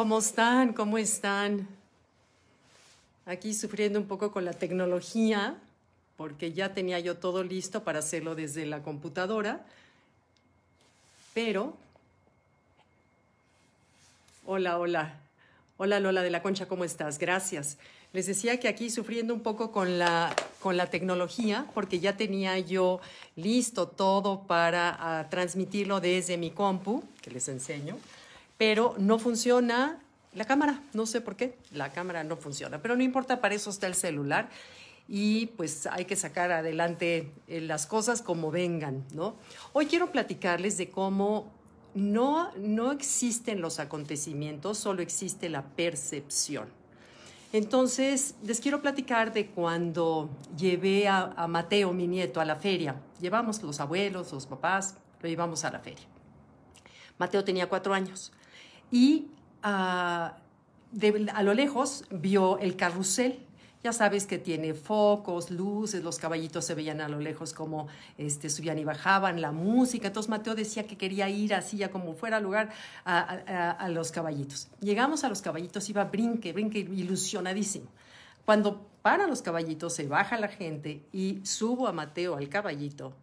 ¿Cómo están? ¿Cómo están? Aquí sufriendo un poco con la tecnología, porque ya tenía yo todo listo para hacerlo desde la computadora, pero... Hola, hola. Hola Lola de la Concha, ¿cómo estás? Gracias. Les decía que aquí sufriendo un poco con la, con la tecnología, porque ya tenía yo listo todo para ah, transmitirlo desde mi compu, que les enseño pero no funciona la cámara, no sé por qué, la cámara no funciona, pero no importa, para eso está el celular y pues hay que sacar adelante eh, las cosas como vengan, ¿no? Hoy quiero platicarles de cómo no, no existen los acontecimientos, solo existe la percepción. Entonces, les quiero platicar de cuando llevé a, a Mateo, mi nieto, a la feria. Llevamos los abuelos, los papás, lo llevamos a la feria. Mateo tenía cuatro años y ah, a lo lejos vio el carrusel. Ya sabes que tiene focos, luces, los caballitos se veían a lo lejos como este, subían y bajaban, la música. Entonces Mateo decía que quería ir así, ya como fuera lugar, a, a los caballitos. Llegamos a los caballitos, iba brinque, brinque, ilusionadísimo. Cuando para los caballitos, se baja la gente y subo a Mateo al caballito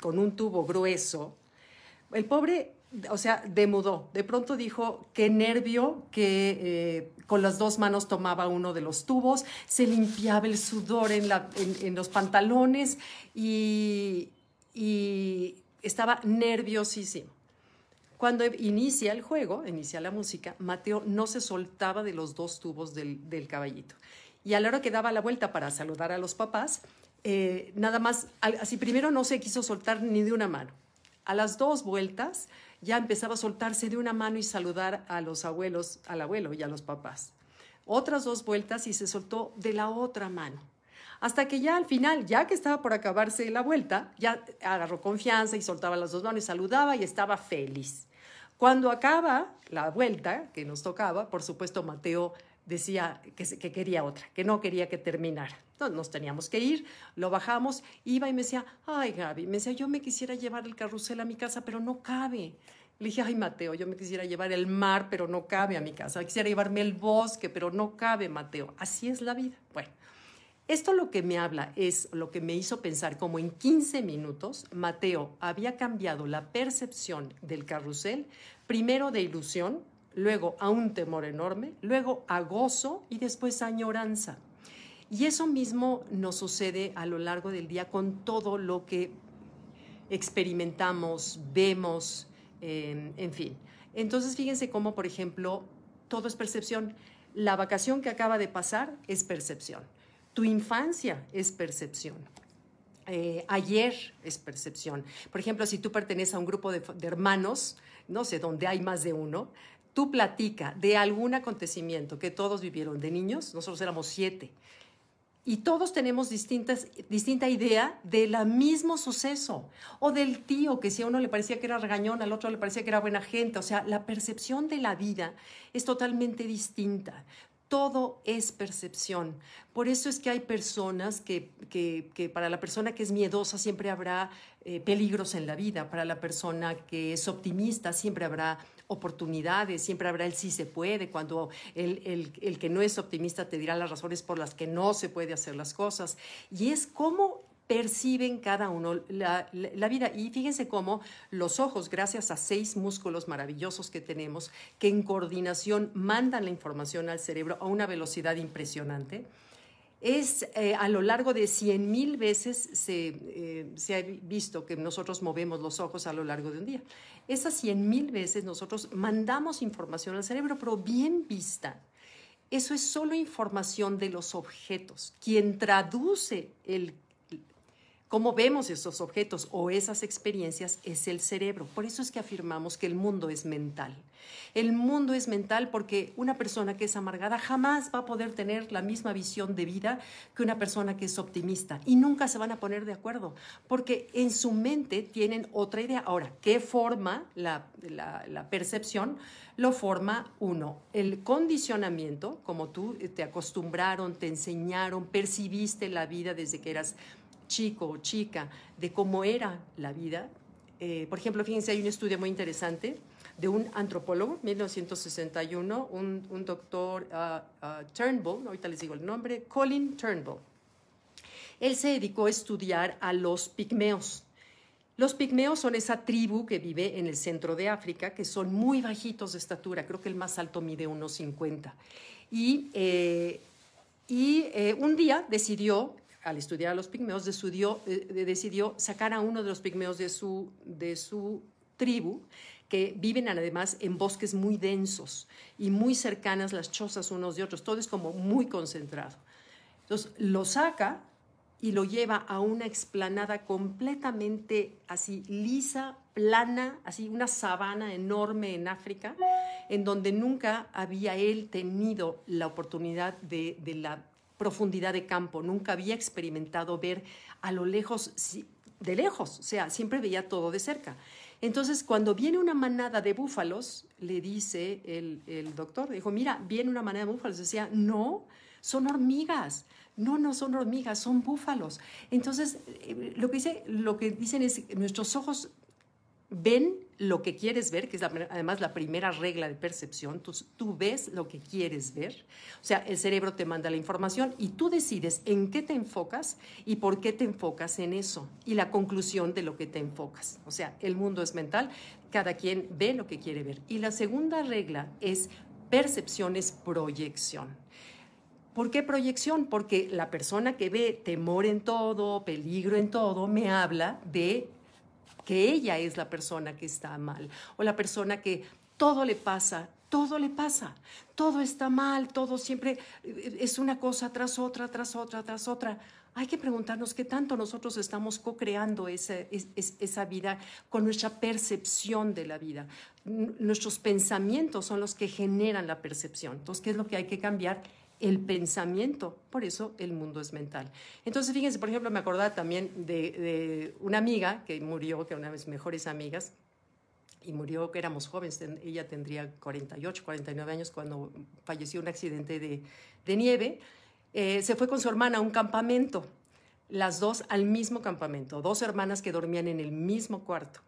con un tubo grueso. El pobre o sea, demudó. De pronto dijo qué nervio que eh, con las dos manos tomaba uno de los tubos, se limpiaba el sudor en, los pantalones y, estaba nerviosísimo. Cuando inicia el juego, inicia la música, Mateo no se soltaba de los dos tubos del, caballito. Y a la hora que daba la vuelta para saludar a los papás, eh, nada más, así primero no se quiso soltar ni de una mano. A las dos vueltas ya empezaba a soltarse de una mano y saludar a los abuelos, al abuelo y a los papás. Otras dos vueltas y se soltó de la otra mano. Hasta que ya al final, ya que estaba por acabarse la vuelta, ya agarró confianza y soltaba las dos manos y saludaba y estaba feliz. Cuando acaba la vuelta que nos tocaba, por supuesto Mateo decía que, quería otra, que no quería que terminara. Entonces nos teníamos que ir, lo bajamos, iba y me decía, ay Gaby, me decía, yo me quisiera llevar el carrusel a mi casa, pero no cabe. Le dije, ay Mateo, yo me quisiera llevar el mar, pero no cabe a mi casa. Quisiera llevarme el bosque, pero no cabe, Mateo. Así es la vida. Bueno, esto lo que me habla es lo que me hizo pensar como en 15 minutos Mateo había cambiado la percepción del carrusel, primero de ilusión, luego a un temor enorme, luego a gozo y después a añoranza. Y eso mismo nos sucede a lo largo del día con todo lo que experimentamos, vemos, em, en fin. Entonces fíjense cómo, por ejemplo, todo es percepción. La vacación que acaba de pasar es percepción. Tu infancia es percepción. Eh, ayer es percepción. Por ejemplo, si tú perteneces a un grupo de, de hermanos, no sé, donde hay más de uno, tú platica de algún acontecimiento que todos vivieron de niños, nosotros éramos siete, y todos tenemos distintas, distinta idea del mismo suceso. O del tío, que si a uno le parecía que era regañón, al otro le parecía que era buena gente. O sea, la percepción de la vida es totalmente distinta todo es percepción. Por eso es que hay personas que, para la persona que es miedosa siempre habrá eh, peligros en la vida, para la persona que es optimista siempre habrá oportunidades, siempre habrá el sí se puede, cuando el, que no es optimista te dirá las razones por las que no se puede hacer las cosas. Y es como perciben cada uno la, la, vida. Y fíjense cómo los ojos, gracias a seis músculos maravillosos que tenemos, que en coordinación mandan la información al cerebro a una velocidad impresionante, es eh, a lo largo de 100.000 veces se, eh, se, ha visto que nosotros movemos los ojos a lo largo de un día. Esas 100.000 veces nosotros mandamos información al cerebro, pero bien vista. Eso es solo información de los objetos. Quien traduce el cómo vemos esos objetos o esas experiencias es el cerebro. Por eso es que afirmamos que el mundo es mental. El mundo es mental porque una persona que es amargada jamás va a poder tener la misma visión de vida que una persona que es optimista y nunca se van a poner de acuerdo porque en su mente tienen otra idea. Ahora, ¿qué forma la, la percepción? Lo forma uno, el condicionamiento, como tú eh, te acostumbraron, te enseñaron, percibiste la vida desde que eras chico o chica de cómo era la vida. Eh, por ejemplo, fíjense, hay un estudio muy interesante de un antropólogo, 1961, un, doctor ah, ah, Turnbull, ahorita les digo el nombre, Colin Turnbull. Él se dedicó a estudiar a los pigmeos. Los pigmeos son esa tribu que vive en el centro de África, que son muy bajitos de estatura, creo que el más alto mide unos 50. Y, eh, y eh, un día decidió al estudiar a los pigmeos, decidió, eh, decidió sacar a uno de los pigmeos de su, tribu, que viven además en bosques muy densos y muy cercanas las chozas unos de otros. Todo es como muy concentrado. Entonces lo saca y lo lleva a una explanada completamente así lisa, plana, así una sabana enorme en África, en donde nunca había él tenido la oportunidad de, de la profundidad de campo, nunca había experimentado ver a lo lejos, de lejos, o sea, siempre veía todo de cerca. Entonces, cuando viene una manada de búfalos, le dice el, el doctor, dijo, mira, viene una manada de búfalos. Decía, no, son hormigas. No, no son hormigas, son búfalos. Entonces, eh, lo que, dice, lo que dicen es, nuestros ojos ven lo que quieres ver, que es además la primera regla de percepción, tú, tú ves lo que quieres ver, o sea, el cerebro te manda la información y tú decides en qué te enfocas y por qué te enfocas en eso y la conclusión de lo que te enfocas. O sea, el mundo es mental, cada quien ve lo que quiere ver. Y la segunda regla es percepción es proyección. ¿Por qué proyección? Porque la persona que ve temor en todo, peligro en todo, me habla de que ella es la persona que está mal o la persona que todo le pasa, todo le pasa, todo está mal, todo siempre eh, es una cosa tras otra, tras otra, tras otra. Hay que preguntarnos qué tanto nosotros estamos co-creando esa, esa vida con nuestra percepción de la vida. Nuestros pensamientos son los que generan la percepción. Entonces, ¿qué es lo que hay que cambiar? el pensamiento. Por eso el mundo es mental. Entonces, fíjense, por ejemplo, me acordaba también de, una amiga que murió, que era una de mis mejores amigas, y murió, que éramos jóvenes, ella tendría 48, 49 años cuando falleció un accidente de, nieve. Eh, se fue con su hermana a un campamento, las dos al mismo campamento, dos hermanas que dormían en el mismo cuarto.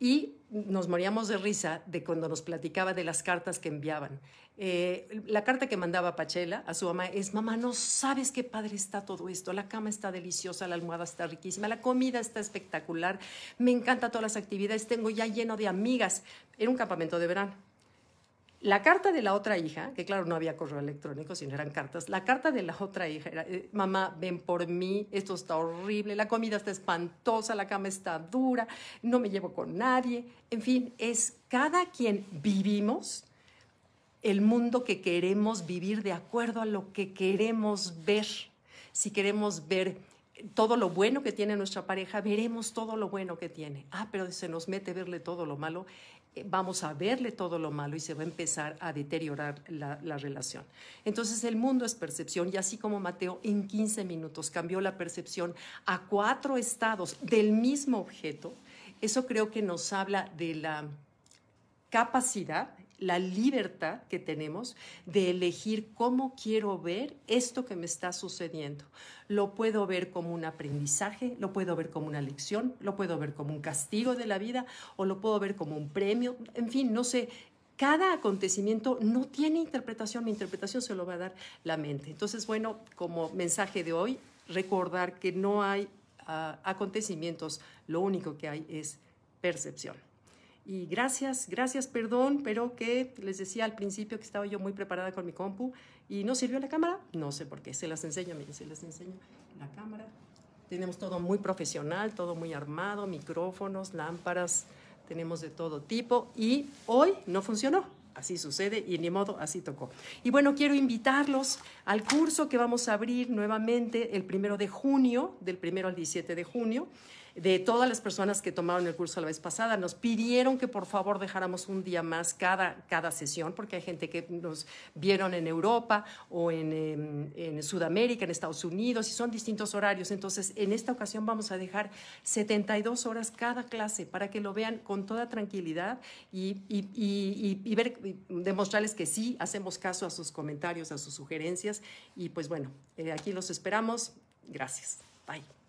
Y nos moríamos de risa de cuando nos platicaba de las cartas que enviaban. Eh, la carta que mandaba Pachela a su mamá es, mamá, no sabes qué padre está todo esto, la cama está deliciosa, la almohada está riquísima, la comida está espectacular, me encanta todas las actividades, tengo ya lleno de amigas. Era un campamento de verano. La carta de la otra hija, que claro, no había correo electrónico, sino eran cartas, la carta de la otra hija era, eh, mamá, ven por mí, esto está horrible, la comida está espantosa, la cama está dura, no me llevo con nadie, en fin, es cada quien vivimos el mundo que queremos vivir de acuerdo a lo que queremos ver. Si queremos ver todo lo bueno que tiene nuestra pareja, veremos todo lo bueno que tiene. Ah, pero se nos mete verle todo lo malo eh, vamos a verle todo lo malo y se va a empezar a deteriorar la, relación. Entonces el mundo es percepción y así como Mateo en 15 minutos cambió la percepción a cuatro estados del mismo objeto, eso creo que nos habla de la capacidad la libertad que tenemos de elegir cómo quiero ver esto que me está sucediendo. Lo puedo ver como un aprendizaje, lo puedo ver como una lección, lo puedo ver como un castigo de la vida o lo puedo ver como un premio, en fin, no sé, cada acontecimiento no tiene interpretación, mi interpretación se lo va a dar la mente. Entonces, bueno, como mensaje de hoy, recordar que no hay ah, acontecimientos, lo único que hay es percepción. Y gracias, gracias, perdón, pero que les decía al principio que estaba yo muy preparada con mi compu y no sirvió la cámara, no sé por qué, se las enseño, miren, se las enseño la cámara. Tenemos todo muy profesional, todo muy armado, micrófonos, lámparas, tenemos de todo tipo y hoy no funcionó. Así sucede y ni modo, así tocó. Y bueno, quiero invitarlos al curso que vamos a abrir nuevamente el primero de junio, del primero al 17 de junio de todas las personas que tomaron el curso la vez pasada. Nos pidieron que por favor dejáramos un día más cada, cada sesión, porque hay gente que nos vieron en Europa o en, em, Sudamérica, en Estados Unidos, y son distintos horarios. Entonces, en esta ocasión vamos a dejar 72 horas cada clase para que lo vean con toda tranquilidad y, demostrarles que sí hacemos caso a sus comentarios, a sus sugerencias. Y pues bueno, eh, aquí los esperamos. Gracias. Bye.